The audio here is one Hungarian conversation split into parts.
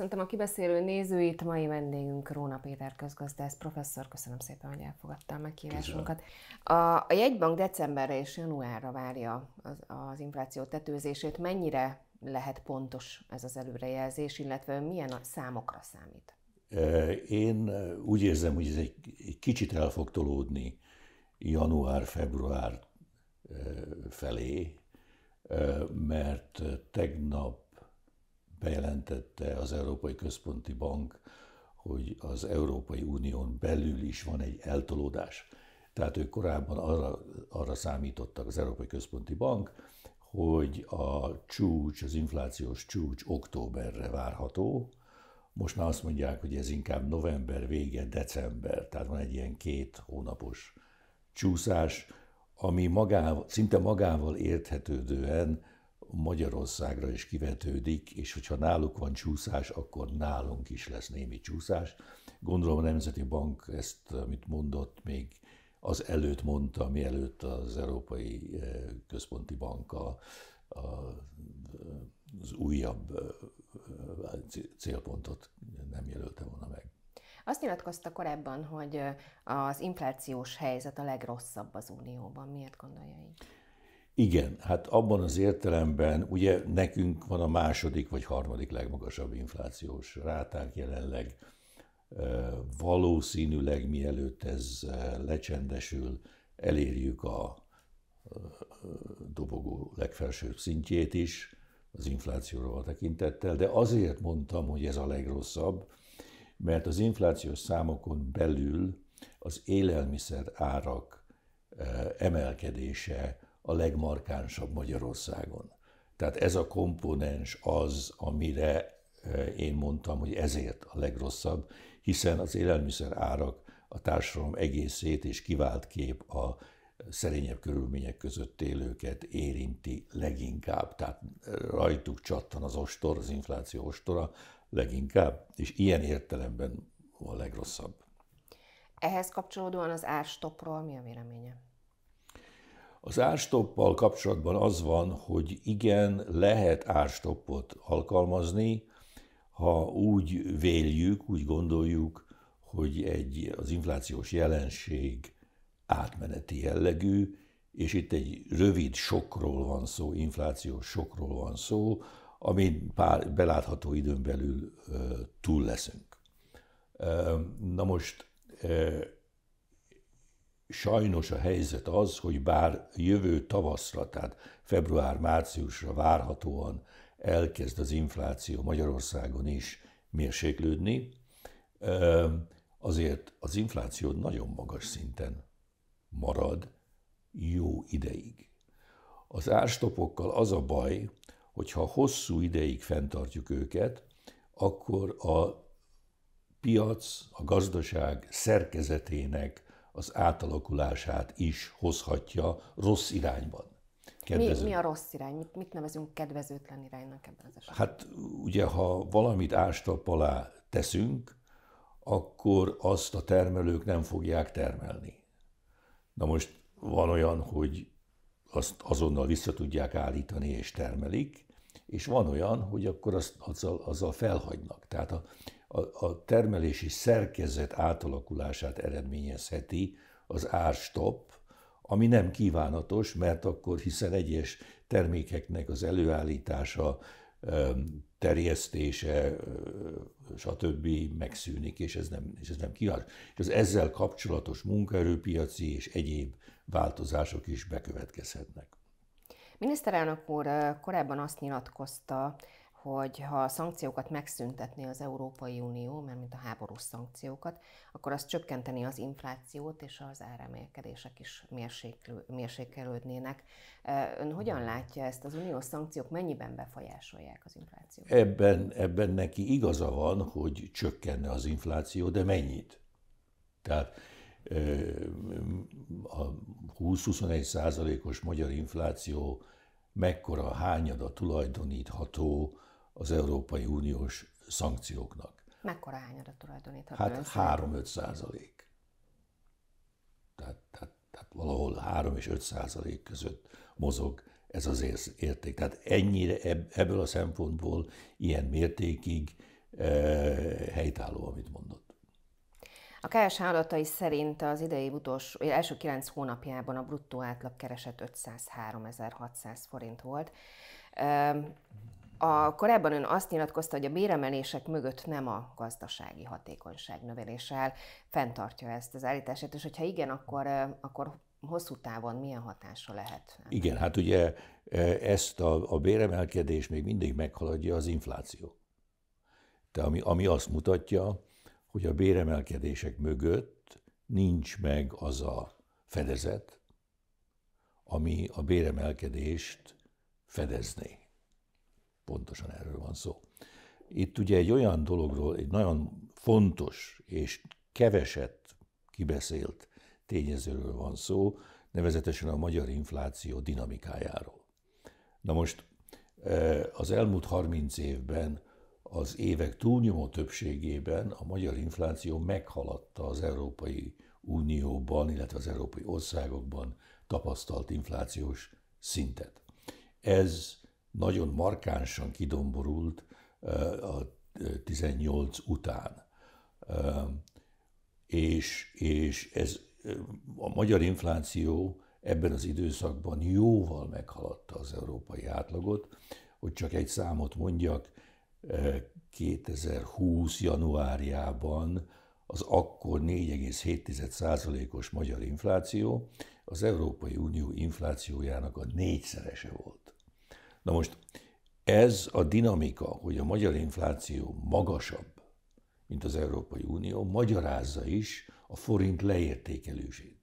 Köszöntöm a kibeszélő nézőit, mai vendégünk Róna Péter közgazdász professzor, köszönöm szépen, hogy elfogadta a meghívásunkat. A, a jegybank decemberre és januárra várja az, az infláció tetőzését. Mennyire lehet pontos ez az előrejelzés, illetve milyen a számokra számít? Én úgy érzem, hogy ez egy, egy kicsit el fog tolódni január-február felé, mert tegnap bejelentette az Európai Központi Bank, hogy az Európai Unión belül is van egy eltolódás. Tehát ők korábban arra, arra számítottak az Európai Központi Bank, hogy a csúcs, az inflációs csúcs októberre várható. Most már azt mondják, hogy ez inkább november vége, december, tehát van egy ilyen két hónapos csúszás, ami magával, szinte magával érthetődően Magyarországra is kivetődik, és hogyha náluk van csúszás, akkor nálunk is lesz némi csúszás. Gondolom a Nemzeti Bank ezt, amit mondott, még az előtt mondta, mielőtt az Európai eh, Központi Bank a, a, az újabb eh, célpontot nem jelölte volna meg. Azt nyilatkozta korábban, hogy eh, az inflációs helyzet a legrosszabb az Unióban. Miért gondolja így? Igen, hát abban az értelemben, ugye nekünk van a második vagy harmadik legmagasabb inflációs rátánk jelenleg. Valószínűleg mielőtt ez lecsendesül, elérjük a dobogó legfelsőbb szintjét is, az inflációra a tekintettel, de azért mondtam, hogy ez a legrosszabb, mert az inflációs számokon belül az élelmiszer árak emelkedése a legmarkánsabb Magyarországon. Tehát ez a komponens az, amire eh, én mondtam, hogy ezért a legrosszabb, hiszen az élelmiszer árak a társadalom egészét és kivált kép a szerényebb körülmények között élőket érinti leginkább. Tehát eh, rajtuk csattan az ostor, az infláció ostora leginkább, és ilyen értelemben a legrosszabb. Ehhez kapcsolódóan az árstopról mi a véleménye? Az árstoppal kapcsolatban az van, hogy igen, lehet árstoppot alkalmazni, ha úgy véljük, úgy gondoljuk, hogy egy, az inflációs jelenség átmeneti jellegű, és itt egy rövid sokról van szó, inflációs sokról van szó, ami pár belátható időn belül túl leszünk. Na most Sajnos a helyzet az, hogy bár jövő tavaszra, tehát február-márciusra várhatóan elkezd az infláció Magyarországon is mérséklődni, azért az infláció nagyon magas szinten marad jó ideig. Az árstopokkal az a baj, hogyha hosszú ideig fenntartjuk őket, akkor a piac, a gazdaság szerkezetének az átalakulását is hozhatja rossz irányban. Kedvező. Mi, mi a rossz irány? Mit, mit nevezünk kedvezőtlen iránynak ebben az esetben? Hát ugye, ha valamit ástap alá teszünk, akkor azt a termelők nem fogják termelni. Na most van olyan, hogy azt azonnal vissza tudják állítani és termelik, és van olyan, hogy akkor azt, azzal, azzal felhagynak. Tehát a a, a termelési szerkezet átalakulását eredményezheti az árstop, ami nem kívánatos, mert akkor hiszen egyes termékeknek az előállítása, terjesztése, stb. megszűnik, és ez nem, és ez nem kívánatos. És az ezzel kapcsolatos munkaerőpiaci és egyéb változások is bekövetkezhetnek. Miniszterelnök úr korábban azt nyilatkozta, hogy ha a szankciókat megszüntetné az Európai Unió, mert mint a háborús szankciókat, akkor az csökkenteni az inflációt, és az áremelkedések is mérséklő, mérsékelődnének. Ön hogyan látja ezt? Az uniós szankciók mennyiben befolyásolják az inflációt? Ebben, ebben neki igaza van, hogy csökkenne az infláció, de mennyit? Tehát a 20-21 százalékos magyar infláció mekkora hányada tulajdonítható az Európai Uniós szankcióknak. Mekkora hányadat tulajdonítható? Hát 3-5 százalék. Tehát, tehát, tehát valahol 3 és 5 százalék között mozog ez az érték. Tehát ennyire ebből a szempontból ilyen mértékig e, helytálló, amit mondott. A KSH adatai szerint az idei utolsó, első 9 hónapjában a bruttó átlag kereset 503.600 forint volt. A, korábban ön azt nyilatkozta, hogy a béremelések mögött nem a gazdasági hatékonyság növelése Fenntartja ezt az állítását, és hogyha igen, akkor, akkor hosszú távon milyen hatása lehet? Ennek? Igen, hát ugye ezt a, a béremelkedés még mindig meghaladja az infláció. Tehát ami, ami azt mutatja, hogy a béremelkedések mögött nincs meg az a fedezet, ami a béremelkedést fedezné pontosan erről van szó. Itt ugye egy olyan dologról, egy nagyon fontos és keveset kibeszélt tényezőről van szó, nevezetesen a magyar infláció dinamikájáról. Na most e, az elmúlt 30 évben az évek túlnyomó többségében a magyar infláció meghaladta az Európai Unióban, illetve az európai országokban tapasztalt inflációs szintet. Ez nagyon markánsan kidomborult a 18 után. És, és ez a magyar infláció ebben az időszakban jóval meghaladta az európai átlagot, hogy csak egy számot mondjak, 2020. januárjában az akkor 4,7%-os magyar infláció az Európai Unió inflációjának a négyszerese volt. Na most ez a dinamika, hogy a magyar infláció magasabb, mint az Európai Unió, magyarázza is a forint leértékelését.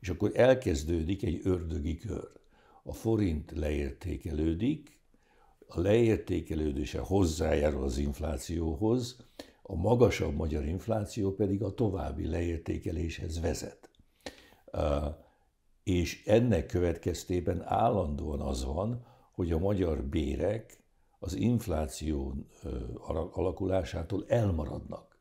És akkor elkezdődik egy ördögi kör. A forint leértékelődik, a leértékelődése hozzájárul az inflációhoz, a magasabb magyar infláció pedig a további leértékeléshez vezet. És ennek következtében állandóan az van, hogy a magyar bérek az infláció alakulásától elmaradnak.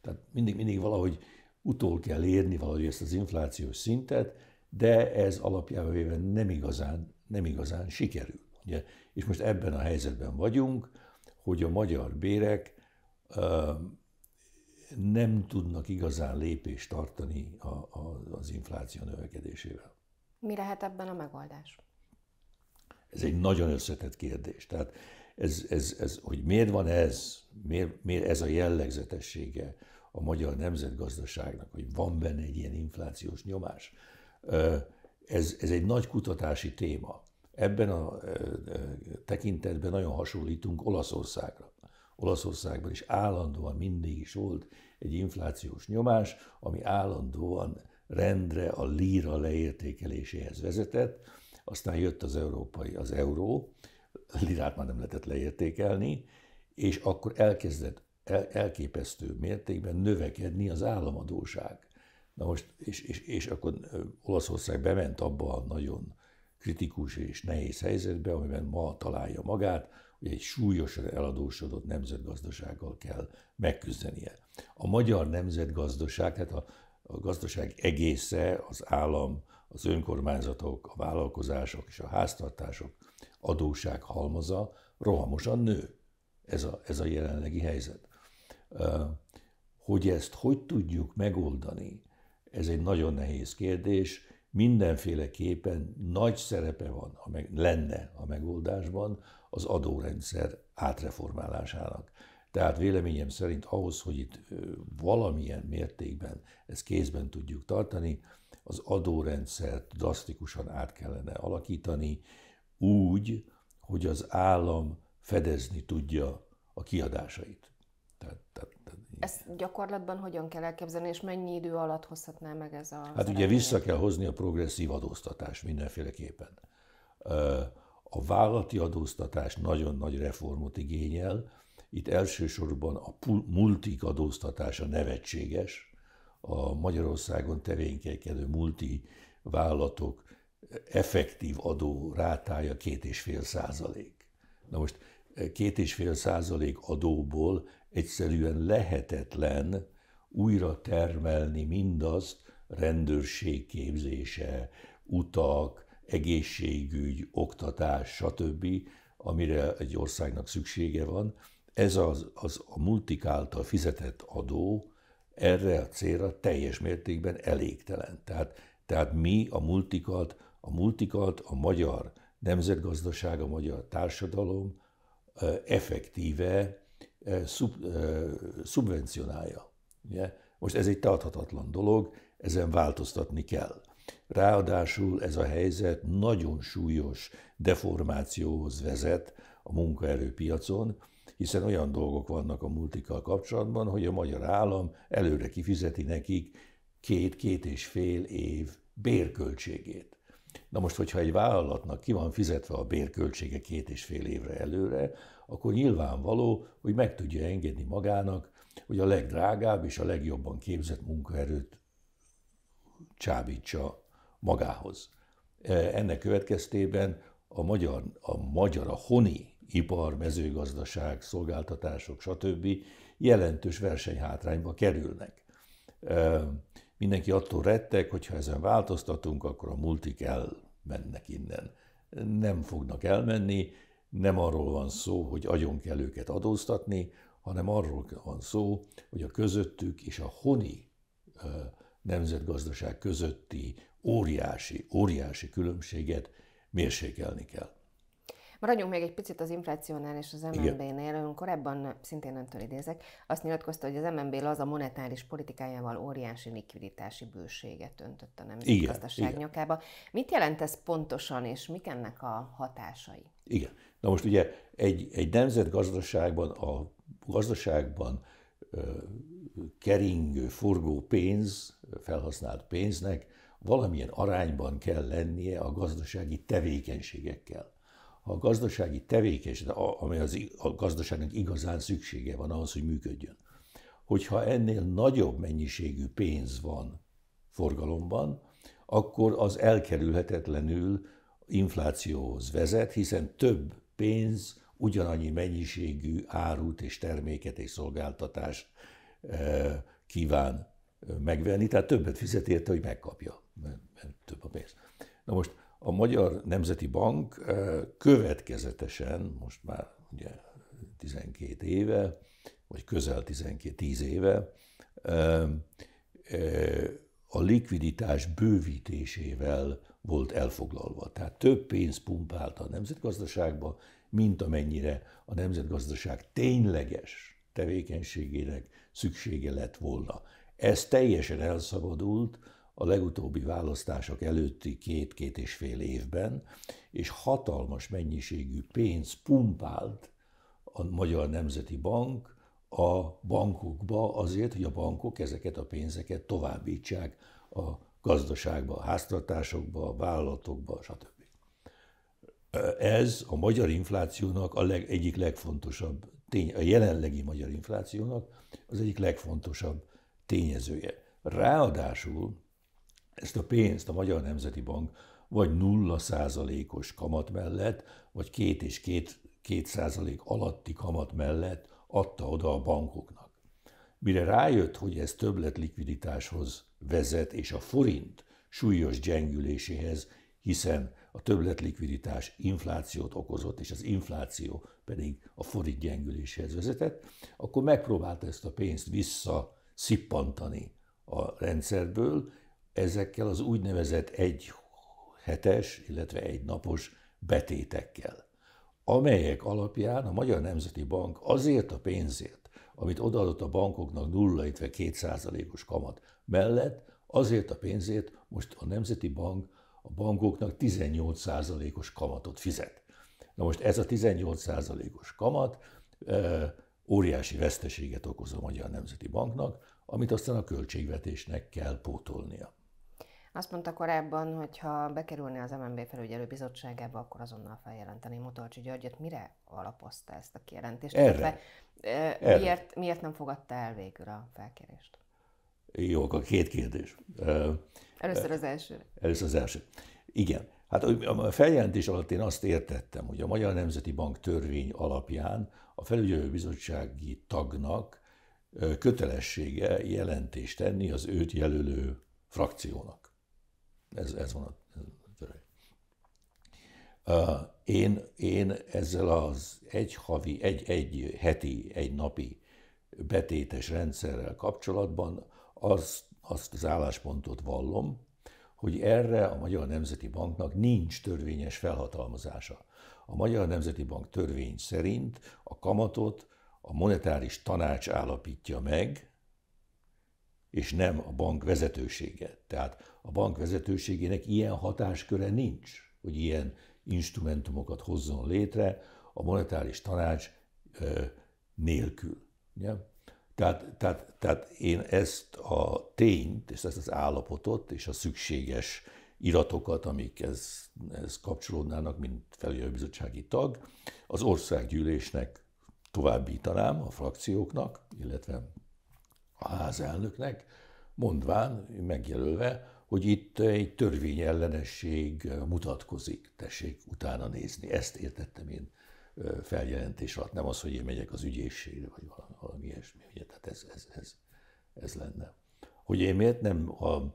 Tehát mindig, mindig valahogy utol kell érni valahogy ezt az inflációs szintet, de ez alapjában véve nem igazán, nem igazán sikerül. Ugye? És most ebben a helyzetben vagyunk, hogy a magyar bérek nem tudnak igazán lépést tartani a, a, az infláció növekedésével. Mi lehet ebben a megoldás? Ez egy nagyon összetett kérdés. Tehát ez, ez, ez, hogy miért van ez, miért, miért ez a jellegzetessége a magyar nemzetgazdaságnak, hogy van benne egy ilyen inflációs nyomás, ez, ez egy nagy kutatási téma. Ebben a tekintetben nagyon hasonlítunk Olaszországra. Olaszországban is állandóan mindig is volt egy inflációs nyomás, ami állandóan rendre a líra leértékeléséhez vezetett, aztán jött az európai, az euró, lirát már nem lehetett leértékelni, és akkor elkezdett el, elképesztő mértékben növekedni az államadóság. Na most, és, és, és akkor Olaszország bement abba a nagyon kritikus és nehéz helyzetbe, amiben ma találja magát, hogy egy súlyosan eladósodott nemzetgazdasággal kell megküzdenie. A magyar nemzetgazdaság, tehát a, a gazdaság egésze, az állam az önkormányzatok, a vállalkozások és a háztartások adóság halmaza rohamosan nő. Ez a, ez a jelenlegi helyzet. Hogy ezt hogy tudjuk megoldani, ez egy nagyon nehéz kérdés. Mindenféleképpen nagy szerepe van, a meg, lenne a megoldásban az adórendszer átreformálásának. Tehát véleményem szerint ahhoz, hogy itt valamilyen mértékben ezt kézben tudjuk tartani, az adórendszert drasztikusan át kellene alakítani úgy, hogy az állam fedezni tudja a kiadásait. Tehát, tehát, tehát, Ezt gyakorlatban hogyan kell elképzelni, és mennyi idő alatt hozhatná meg ez a... Hát ugye vissza kell hozni a progresszív adóztatást mindenféleképpen. A vállalati adóztatás nagyon nagy reformot igényel. Itt elsősorban a multik adóztatása nevetséges, a Magyarországon tevékenykedő multi vállalatok effektív adó rátája két és fél százalék. Na most két és fél százalék adóból egyszerűen lehetetlen újra termelni mindazt, rendőrség képzése, utak, egészségügy, oktatás, stb., amire egy országnak szüksége van. Ez az, az a multik által fizetett adó erre a célra teljes mértékben elégtelen. Tehát, tehát mi a multikat, a multikat a magyar nemzetgazdaság, a magyar társadalom effektíve szub, szubvencionálja. Ugye? Most ez egy tarthatatlan dolog, ezen változtatni kell. Ráadásul ez a helyzet nagyon súlyos deformációhoz vezet a munkaerőpiacon, hiszen olyan dolgok vannak a multikkal kapcsolatban, hogy a magyar állam előre kifizeti nekik két-két és fél év bérköltségét. Na most, hogyha egy vállalatnak ki van fizetve a bérköltsége két és fél évre előre, akkor nyilvánvaló, hogy meg tudja engedni magának, hogy a legdrágább és a legjobban képzett munkaerőt csábítsa magához. Ennek következtében a magyar, a magyar, a honi ipar, mezőgazdaság, szolgáltatások, stb. jelentős versenyhátrányba kerülnek. Mindenki attól rettek, hogy ha ezen változtatunk, akkor a multik elmennek innen. Nem fognak elmenni, nem arról van szó, hogy agyon kell őket adóztatni, hanem arról van szó, hogy a közöttük és a honi nemzetgazdaság közötti óriási, óriási különbséget mérsékelni kell. Maradjunk még egy picit az inflációnál és az MNB-nél. Ön korábban, szintén öntől idézek, azt nyilatkozta, hogy az MNB az a monetáris politikájával óriási likviditási bőséget öntött a nemzetgazdaság nyakába. Mit jelent ez pontosan, és mik ennek a hatásai? Igen. Na most ugye egy, egy nemzetgazdaságban, a gazdaságban keringő, forgó pénz, felhasznált pénznek valamilyen arányban kell lennie a gazdasági tevékenységekkel a gazdasági tevékenység, ami az, a gazdaságnak igazán szüksége van ahhoz, hogy működjön. Hogyha ennél nagyobb mennyiségű pénz van forgalomban, akkor az elkerülhetetlenül inflációhoz vezet, hiszen több pénz ugyanannyi mennyiségű árut és terméket és szolgáltatást e, kíván megvenni, tehát többet fizet érte, hogy megkapja, mert több a pénz. Na most a Magyar Nemzeti Bank eh, következetesen, most már ugye 12 éve, vagy közel 12, 10 éve, eh, eh, a likviditás bővítésével volt elfoglalva. Tehát több pénzt pumpált a nemzetgazdaságba, mint amennyire a nemzetgazdaság tényleges tevékenységének szüksége lett volna. Ez teljesen elszabadult a legutóbbi választások előtti két-két és fél évben, és hatalmas mennyiségű pénz pumpált a Magyar Nemzeti Bank a bankokba azért, hogy a bankok ezeket a pénzeket továbbítsák a gazdaságba, a háztartásokba, a vállalatokba, stb. Ez a magyar inflációnak a leg, egyik legfontosabb tény, a jelenlegi magyar inflációnak az egyik legfontosabb tényezője. Ráadásul ezt a pénzt a Magyar Nemzeti Bank vagy nulla százalékos kamat mellett, vagy két és két két százalék alatti kamat mellett adta oda a bankoknak. Mire rájött, hogy ez többlet likviditáshoz vezet, és a forint súlyos gyengüléséhez, hiszen a többlet likviditás inflációt okozott, és az infláció pedig a forint gyengüléséhez vezetett, akkor megpróbálta ezt a pénzt vissza szippantani a rendszerből, ezekkel az úgynevezett egy hetes, illetve egy napos betétekkel, amelyek alapján a Magyar Nemzeti Bank azért a pénzért, amit odaadott a bankoknak 0, illetve 2 os kamat mellett, azért a pénzért most a Nemzeti Bank a bankoknak 18 os kamatot fizet. Na most ez a 18 os kamat óriási veszteséget okoz a Magyar Nemzeti Banknak, amit aztán a költségvetésnek kell pótolnia. Azt mondta korábban, hogy ha bekerülne az MNB felügyelő bizottságába, akkor azonnal feljelenteni Mutolcsi Györgyet. Mire alapozta ezt a kijelentést? Erre. Erre. Miért, miért nem fogadta el végül a felkérést? Jó, akkor két kérdés. Először az első. Először az első. Igen. Hát a feljelentés alatt én azt értettem, hogy a Magyar Nemzeti Bank törvény alapján a felügyelőbizottsági tagnak kötelessége jelentést tenni az őt jelölő frakciónak. Ez, ez van a törvény. Én, én ezzel az egy havi, egy, egy heti, egy napi betétes rendszerrel kapcsolatban azt, azt az álláspontot vallom, hogy erre a Magyar Nemzeti Banknak nincs törvényes felhatalmazása. A Magyar Nemzeti Bank törvény szerint a kamatot a monetáris tanács állapítja meg, és nem a bank vezetősége. Tehát a bank vezetőségének ilyen hatásköre nincs, hogy ilyen instrumentumokat hozzon létre a monetáris tanács ö, nélkül. Ja? Tehát, tehát, tehát én ezt a tényt, és ezt az állapotot, és a szükséges iratokat, amik ez, ez kapcsolódnának, mint felügyelőbizottsági tag, az országgyűlésnek továbbítanám a frakcióknak, illetve a házelnöknek, mondván, megjelölve, hogy itt egy törvényellenesség mutatkozik, tessék utána nézni. Ezt értettem én feljelentés alatt, nem az, hogy én megyek az ügyészségre, vagy valami, valami ilyesmi. Ugye, tehát ez, ez, ez, ez lenne. Hogy én miért nem... A,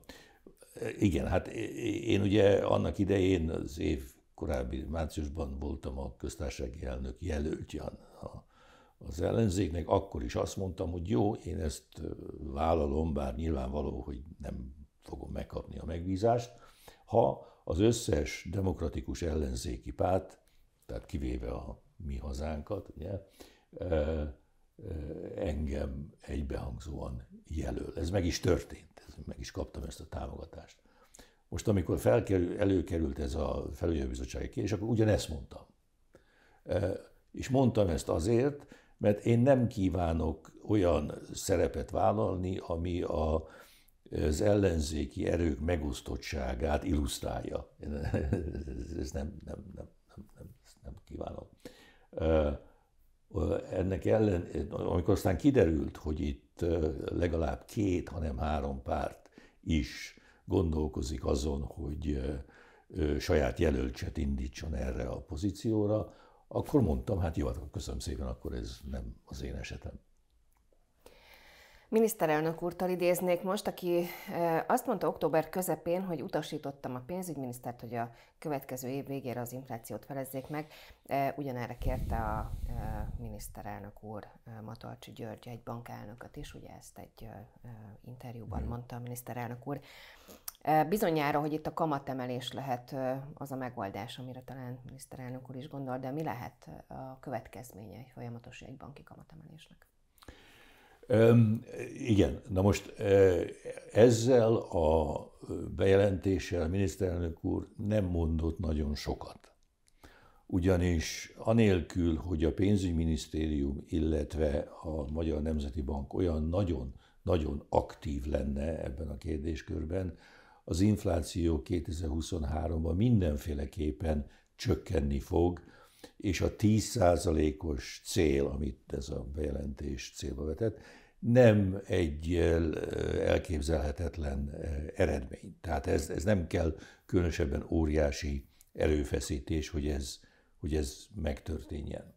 igen, hát én ugye annak idején az év korábbi márciusban voltam a köztársasági elnök jelöltje a az ellenzéknek, akkor is azt mondtam, hogy jó, én ezt vállalom, bár nyilvánvaló, hogy nem fogom megkapni a megbízást, ha az összes demokratikus ellenzéki párt, tehát kivéve a mi hazánkat, ugye, engem egybehangzóan jelöl. Ez meg is történt, ez meg is kaptam ezt a támogatást. Most, amikor felkerül, előkerült ez a felügyelőbizottsági kérdés, akkor ugyanezt mondtam. És mondtam ezt azért, mert én nem kívánok olyan szerepet vállalni, ami a, az ellenzéki erők megosztottságát illusztrálja. Ezt nem, nem, nem, nem, nem, nem kívánom. Ennek ellen, amikor aztán kiderült, hogy itt legalább két, hanem három párt is gondolkozik azon, hogy saját jelöltset indítson erre a pozícióra, akkor mondtam, hát jó, hát köszönöm szépen, akkor ez nem az én esetem. Miniszterelnök úrtól idéznék most, aki azt mondta október közepén, hogy utasítottam a pénzügyminisztert, hogy a következő év végére az inflációt felezzék meg. Ugyanerre kérte a miniszterelnök úr Matolcsi György egy bankelnököt is, ugye ezt egy interjúban hmm. mondta a miniszterelnök úr. Bizonyára, hogy itt a kamatemelés lehet az a megoldás, amire talán miniszterelnök úr is gondol, de mi lehet a következménye egy folyamatos banki kamatemelésnek? Um, igen, na most ezzel a bejelentéssel a miniszterelnök úr nem mondott nagyon sokat. Ugyanis anélkül, hogy a pénzügyminisztérium, illetve a Magyar Nemzeti Bank olyan nagyon-nagyon aktív lenne ebben a kérdéskörben, az infláció 2023-ban mindenféleképpen csökkenni fog, és a 10%-os cél, amit ez a bejelentés célba vetett, nem egy elképzelhetetlen eredmény. Tehát ez, ez nem kell különösebben óriási erőfeszítés, hogy ez, hogy ez megtörténjen.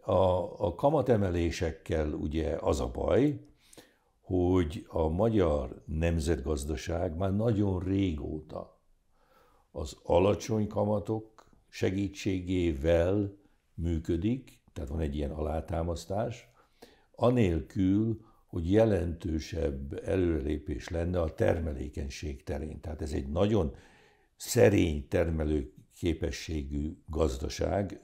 A, a kamatemelésekkel ugye az a baj, hogy a magyar nemzetgazdaság már nagyon régóta az alacsony kamatok segítségével működik, tehát van egy ilyen alátámasztás, anélkül, hogy jelentősebb előrelépés lenne a termelékenység terén. Tehát ez egy nagyon szerény termelő képességű gazdaság,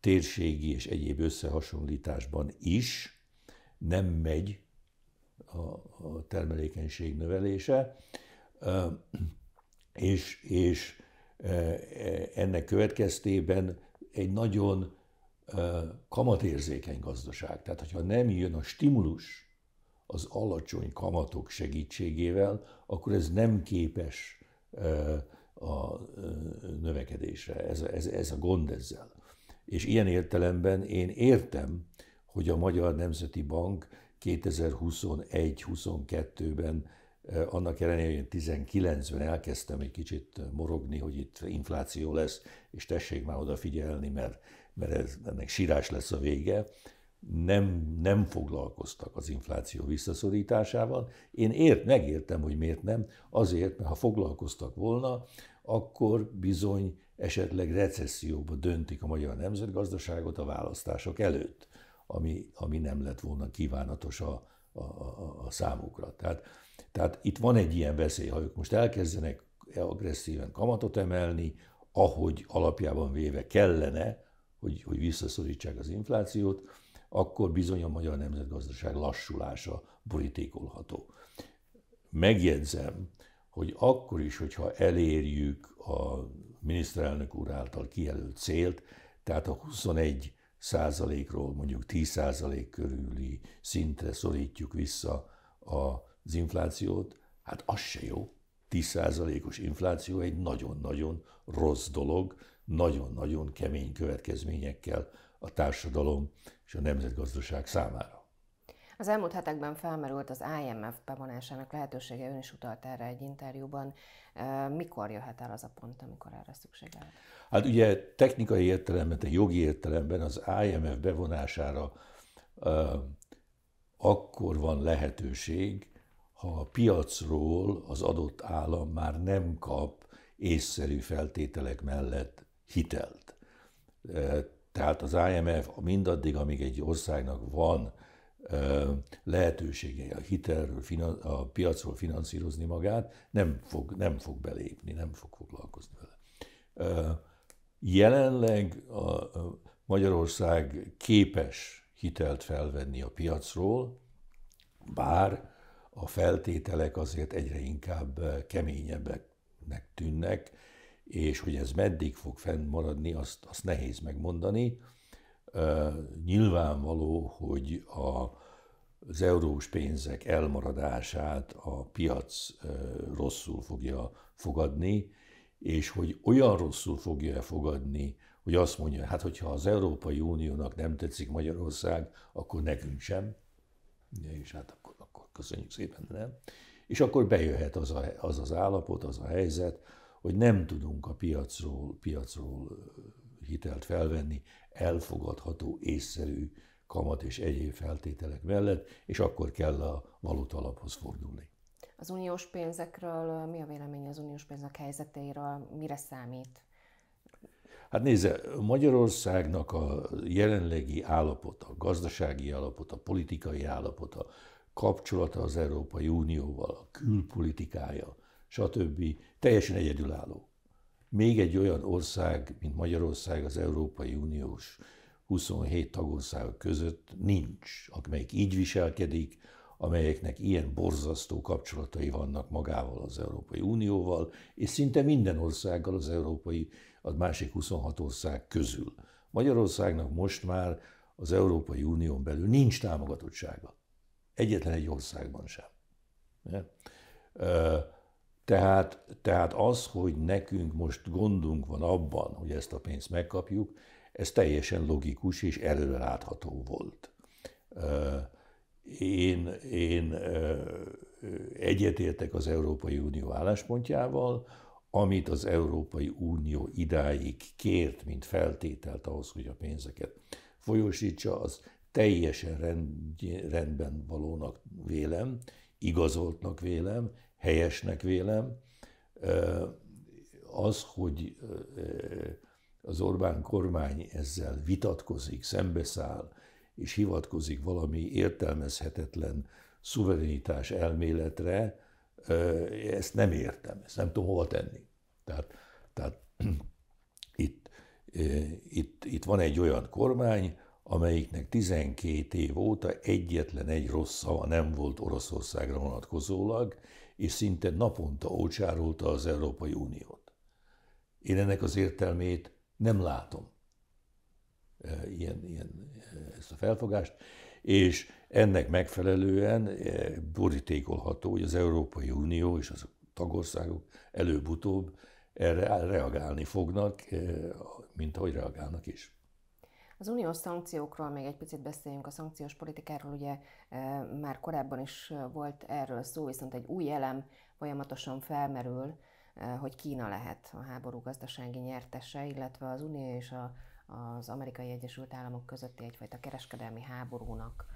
térségi és egyéb összehasonlításban is nem megy a, a termelékenység növelése, és, és e, ennek következtében egy nagyon kamatérzékeny gazdaság. Tehát, hogyha nem jön a stimulus az alacsony kamatok segítségével, akkor ez nem képes a növekedésre. Ez, ez, ez a gond ezzel. És ilyen értelemben én értem, hogy a Magyar Nemzeti Bank 2021-22-ben, eh, annak ellenére, hogy 19-ben elkezdtem egy kicsit eh, morogni, hogy itt infláció lesz, és tessék már odafigyelni, mert, mert ez, ennek sírás lesz a vége, nem, nem foglalkoztak az infláció visszaszorításával. Én ért, megértem, hogy miért nem. Azért, mert ha foglalkoztak volna, akkor bizony esetleg recesszióba döntik a magyar nemzetgazdaságot a választások előtt ami, ami nem lett volna kívánatos a, a, a, a számukra. Tehát, tehát itt van egy ilyen veszély, ha ők most elkezdenek agresszíven kamatot emelni, ahogy alapjában véve kellene, hogy, hogy visszaszorítsák az inflációt, akkor bizony a magyar nemzetgazdaság lassulása borítékolható. Megjegyzem, hogy akkor is, hogyha elérjük a miniszterelnök úr által kijelölt célt, tehát a 21 százalékról mondjuk 10 százalék körüli szintre szorítjuk vissza az inflációt, hát az se jó. 10 százalékos infláció egy nagyon-nagyon rossz dolog, nagyon-nagyon kemény következményekkel a társadalom és a nemzetgazdaság számára. Az elmúlt hetekben felmerült az IMF bevonásának lehetősége, ön is utalt erre egy interjúban. Mikor jöhet el az a pont, amikor erre szükség lehet? Hát ugye technikai értelemben, de jogi értelemben az IMF bevonására uh, akkor van lehetőség, ha a piacról az adott állam már nem kap észszerű feltételek mellett hitelt. Tehát az IMF mindaddig, amíg egy országnak van lehetőségei a hitelről, a piacról finanszírozni magát, nem fog, nem fog belépni, nem fog foglalkozni vele. Jelenleg a Magyarország képes hitelt felvenni a piacról, bár a feltételek azért egyre inkább keményebbeknek tűnnek, és hogy ez meddig fog fennmaradni, azt, azt nehéz megmondani. Nyilvánvaló, hogy a, az eurós pénzek elmaradását a piac rosszul fogja fogadni, és hogy olyan rosszul fogja fogadni, hogy azt mondja, hát hogyha az Európai Uniónak nem tetszik Magyarország, akkor nekünk sem, és hát akkor, akkor köszönjük szépen, nem? És akkor bejöhet az, a, az az állapot, az a helyzet, hogy nem tudunk a piacról, piacról hitelt felvenni, elfogadható, észszerű kamat és egyéb feltételek mellett, és akkor kell a valutalaphoz fordulni. Az uniós pénzekről mi a vélemény az uniós pénzek helyzetéről? Mire számít? Hát nézze, Magyarországnak a jelenlegi állapota, a gazdasági állapota, a politikai állapota, kapcsolata az Európai Unióval, a külpolitikája, stb. teljesen egyedülálló még egy olyan ország, mint Magyarország az Európai Uniós 27 tagország között nincs, amelyik így viselkedik, amelyeknek ilyen borzasztó kapcsolatai vannak magával az Európai Unióval, és szinte minden országgal az európai, a másik 26 ország közül. Magyarországnak most már az Európai Unión belül nincs támogatottsága. Egyetlen egy országban sem. Tehát, tehát az, hogy nekünk most gondunk van abban, hogy ezt a pénzt megkapjuk, ez teljesen logikus és előrelátható volt. Én, én egyetértek az Európai Unió álláspontjával, amit az Európai Unió idáig kért, mint feltételt ahhoz, hogy a pénzeket folyósítsa, az teljesen rendben valónak vélem, igazoltnak vélem, helyesnek vélem, az, hogy az Orbán kormány ezzel vitatkozik, szembeszáll, és hivatkozik valami értelmezhetetlen szuverenitás elméletre, ezt nem értem, ezt nem tudom hova tenni. Tehát, tehát itt, itt, itt van egy olyan kormány, amelyiknek 12 év óta egyetlen egy rossz szava nem volt Oroszországra vonatkozólag, és szinte naponta ócsárolta az Európai Uniót. Én ennek az értelmét nem látom, e, ilyen, ilyen, e, ezt a felfogást, és ennek megfelelően e, borítékolható, hogy az Európai Unió és az tagországok előbb-utóbb erre reagálni fognak, mint ahogy reagálnak is. Az uniós szankciókról még egy picit beszéljünk. A szankciós politikáról ugye e, már korábban is e, volt erről szó, viszont egy új elem folyamatosan felmerül, e, hogy Kína lehet a háború gazdasági nyertese, illetve az Unió és a, az Amerikai Egyesült Államok közötti egyfajta kereskedelmi háborúnak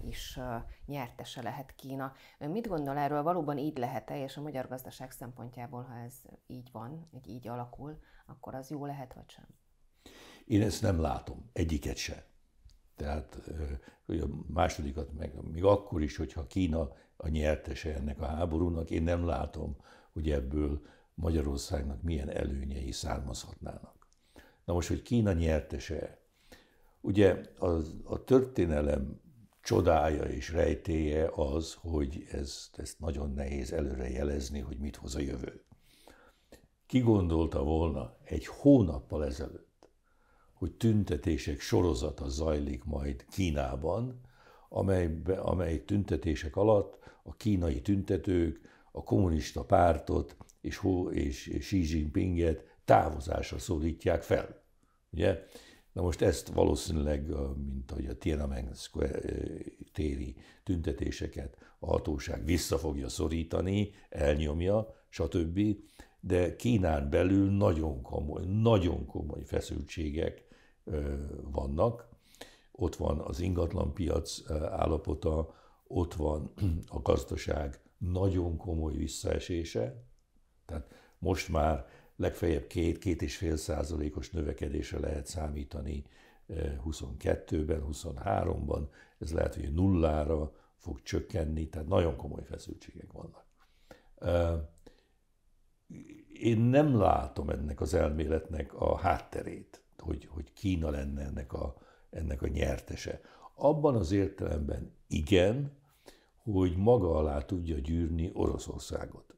is nyertese lehet Kína. Ön mit gondol erről, valóban így lehet-e, és a magyar gazdaság szempontjából, ha ez így van, így alakul, akkor az jó lehet, vagy sem? Én ezt nem látom, egyiket se. Tehát hogy a másodikat meg még akkor is, hogyha Kína a nyertese ennek a háborúnak, én nem látom, hogy ebből Magyarországnak milyen előnyei származhatnának. Na most, hogy Kína nyertese, ugye az, a történelem csodája és rejtéje az, hogy ez, ezt nagyon nehéz előre jelezni, hogy mit hoz a jövő. Ki gondolta volna egy hónappal ezelőtt, hogy tüntetések sorozata zajlik majd Kínában, amely amely tüntetések alatt a kínai tüntetők a kommunista pártot és, Ho és Xi Jinpinget távozásra szólítják fel. Ugye? Na most ezt valószínűleg, mint ahogy a Tiananmen Square téri tüntetéseket a hatóság vissza fogja szorítani, elnyomja, stb. De Kínán belül nagyon komoly, nagyon komoly feszültségek vannak. Ott van az ingatlanpiac állapota, ott van a gazdaság nagyon komoly visszaesése, tehát most már legfeljebb két, két és fél százalékos növekedésre lehet számítani 22-ben, 23-ban, ez lehet, hogy nullára fog csökkenni, tehát nagyon komoly feszültségek vannak. Én nem látom ennek az elméletnek a hátterét hogy, hogy Kína lenne ennek a, ennek a nyertese. Abban az értelemben igen, hogy maga alá tudja gyűrni Oroszországot.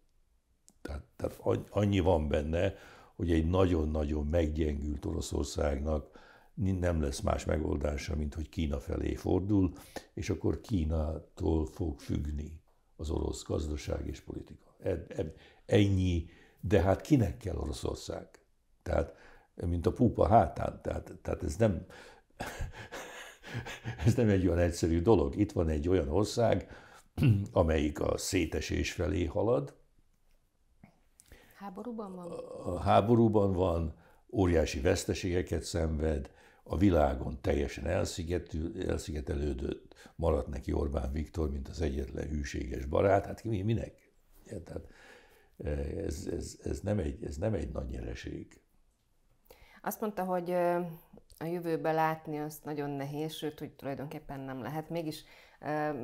Tehát, tehát annyi van benne, hogy egy nagyon-nagyon meggyengült Oroszországnak nem lesz más megoldása, mint hogy Kína felé fordul, és akkor Kínától fog függni az orosz gazdaság és politika. E-, e-, ennyi, de hát kinek kell Oroszország? Tehát mint a púpa hátán. Tehát, tehát ez nem... ez nem egy olyan egyszerű dolog. Itt van egy olyan ország, amelyik a szétesés felé halad. Háborúban van? A háborúban van, óriási veszteségeket szenved, a világon teljesen elszigetül, elszigetelődött, maradt neki Orbán Viktor, mint az egyetlen hűséges barát. Hát minek? Ja, tehát eh, ez, ez, ez, nem egy, ez nem egy nagy nyereség. Azt mondta, hogy a jövőbe látni azt nagyon nehéz, sőt, hogy tulajdonképpen nem lehet. Mégis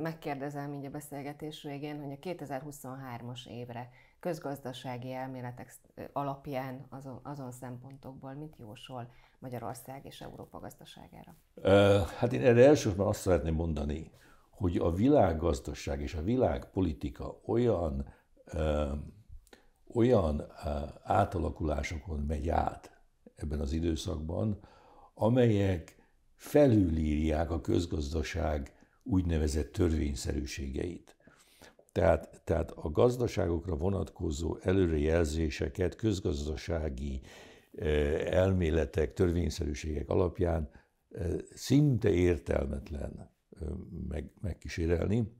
megkérdezem így a beszélgetés végén, hogy a 2023-as évre közgazdasági elméletek alapján azon, azon szempontokból mit jósol Magyarország és Európa gazdaságára? Hát én erre elsősorban azt szeretném mondani, hogy a világgazdaság és a világpolitika olyan, olyan átalakulásokon megy át, ebben az időszakban, amelyek felülírják a közgazdaság úgynevezett törvényszerűségeit. Tehát, tehát a gazdaságokra vonatkozó előrejelzéseket közgazdasági e, elméletek, törvényszerűségek alapján e, szinte értelmetlen e, meg, megkísérelni,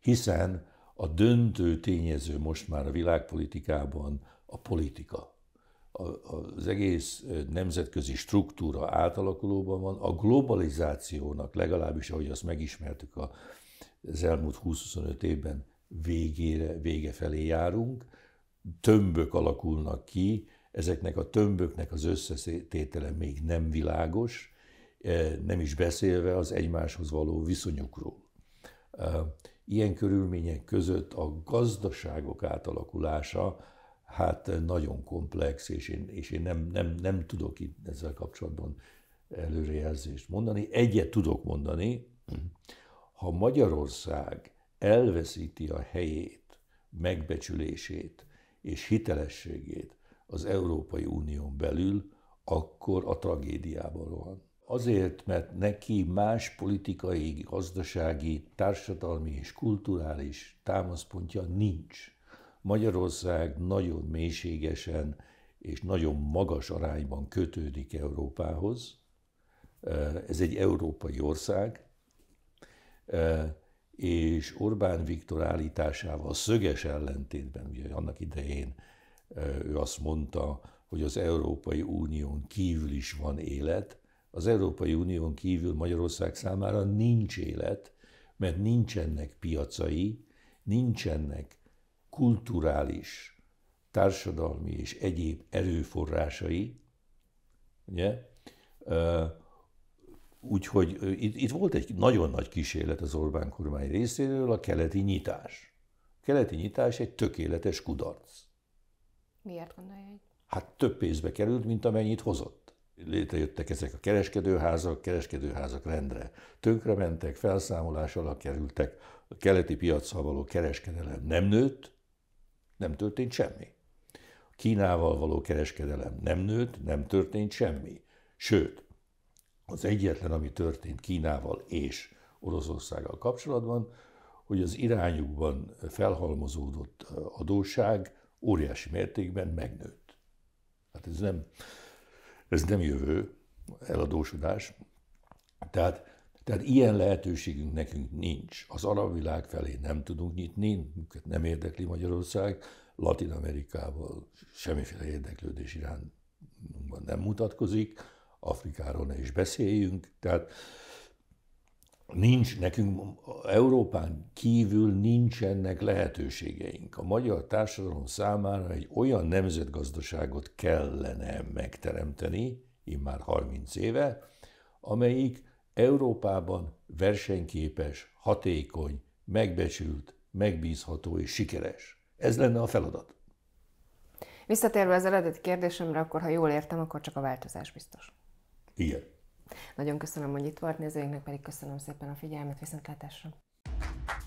hiszen a döntő tényező most már a világpolitikában a politika az egész nemzetközi struktúra átalakulóban van, a globalizációnak legalábbis, ahogy azt megismertük a, az elmúlt 20-25 évben végére, vége felé járunk, tömbök alakulnak ki, ezeknek a tömböknek az összetétele még nem világos, nem is beszélve az egymáshoz való viszonyukról. Ilyen körülmények között a gazdaságok átalakulása, hát eh, nagyon komplex, és én, és én nem, nem, nem tudok itt ezzel kapcsolatban előrejelzést mondani. Egyet tudok mondani, ha Magyarország elveszíti a helyét, megbecsülését és hitelességét az Európai Unión belül, akkor a tragédiában rohan. Azért, mert neki más politikai, gazdasági, társadalmi és kulturális támaszpontja nincs. Magyarország nagyon mélységesen és nagyon magas arányban kötődik Európához. Ez egy európai ország, és Orbán Viktor állításával szöges ellentétben, ugye annak idején ő azt mondta, hogy az Európai Unión kívül is van élet, az Európai Unión kívül Magyarország számára nincs élet, mert nincsenek piacai, nincsenek kulturális, társadalmi és egyéb erőforrásai, ugye? Úgyhogy itt, itt volt egy nagyon nagy kísérlet az Orbán kormány részéről, a keleti nyitás. A keleti nyitás egy tökéletes kudarc. Miért gondolja egy? Hát több pénzbe került, mint amennyit hozott. Létrejöttek ezek a kereskedőházak, kereskedőházak rendre tönkrementek, felszámolás alatt kerültek, a keleti piacsal való kereskedelem nem nőtt, nem történt semmi. Kínával való kereskedelem nem nőtt, nem történt semmi. Sőt, az egyetlen, ami történt Kínával és Oroszországgal kapcsolatban, hogy az irányukban felhalmozódott adóság óriási mértékben megnőtt. Hát ez nem, ez nem jövő eladósodás. Tehát tehát ilyen lehetőségünk nekünk nincs. Az arab világ felé nem tudunk nyitni, minket nem érdekli Magyarország, Latin Amerikával semmiféle érdeklődés irányunkban nem mutatkozik, Afrikáról ne is beszéljünk, tehát nincs nekünk, Európán kívül nincsenek lehetőségeink. A magyar társadalom számára egy olyan nemzetgazdaságot kellene megteremteni, immár 30 éve, amelyik Európában versenyképes, hatékony, megbecsült, megbízható és sikeres. Ez lenne a feladat. Visszatérve az eredeti kérdésemre, akkor ha jól értem, akkor csak a változás biztos. Igen. Nagyon köszönöm, hogy itt volt, nézőinknek pedig köszönöm szépen a figyelmet, viszontlátásra!